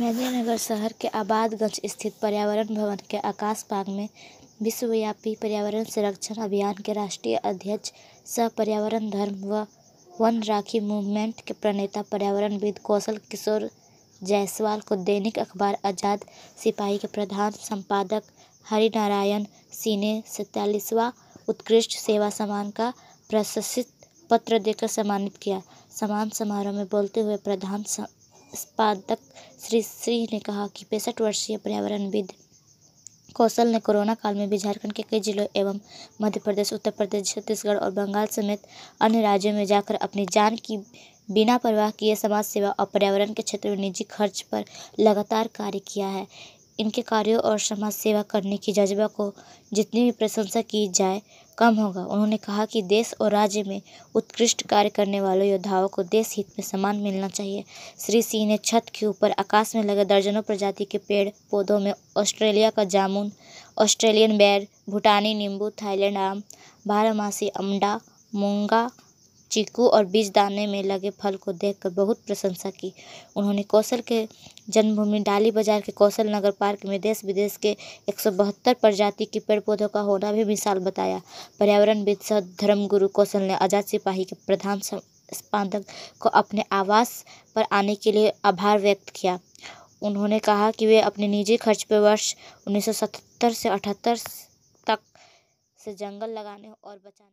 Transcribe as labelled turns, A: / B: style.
A: मेदिनीनगर शहर के आबादगंज स्थित पर्यावरण भवन के आकाश पाग में विश्वव्यापी पर्यावरण संरक्षण अभियान के राष्ट्रीय अध्यक्ष सह पर्यावरण धर्म व वन राखी मूवमेंट के प्रणेता पर्यावरणविद कौशल किशोर जायसवाल को दैनिक अखबार आज़ाद सिपाही के प्रधान संपादक हरिनारायण सिंह ने सैंतालीसवां उत्कृष्ट सेवा सम्मान का प्रशस्ति पत्र देकर सम्मानित किया समान समारोह में बोलते हुए प्रधान संपादक श्री सिंह ने कहा कि पैंसठ वर्षीय पर्यावरणविद कौशल ने कोरोना काल में भी झारखंड के कई जिलों एवं मध्य प्रदेश उत्तर प्रदेश छत्तीसगढ़ और बंगाल समेत अन्य राज्यों में जाकर अपनी जान की बिना परवाह किए समाज सेवा और पर्यावरण के क्षेत्र में निजी खर्च पर लगातार कार्य किया है इनके कार्यों और समाज सेवा करने की जज्बा को जितनी भी प्रशंसा की जाए कम होगा उन्होंने कहा कि देश और राज्य में उत्कृष्ट कार्य करने वाले योद्धाओं को देश हित में सम्मान मिलना चाहिए श्री सिंह ने छत के ऊपर आकाश में लगे दर्जनों प्रजाति के पेड़ पौधों में ऑस्ट्रेलिया का जामुन ऑस्ट्रेलियन बैर भूटानी नींबू थाईलैंड आम बारहमासी अम्डा मूंगा चीकू और बीज दाने में लगे फल को देखकर बहुत प्रशंसा की उन्होंने कौशल के जन्मभूमि डाली बाजार के कौशल नगर पार्क में देश विदेश के एक सौ बहत्तर प्रजाति के पेड़ पौधों का होना भी मिसाल बताया पर्यावरण विद धर्मगुरु कौशल ने आज़ाद सिपाही के प्रधान संपादक को अपने आवास पर आने के लिए आभार व्यक्त किया उन्होंने कहा कि वे अपने निजी खर्च पर वर्ष 1977 से 78 तक से जंगल लगाने और बचाने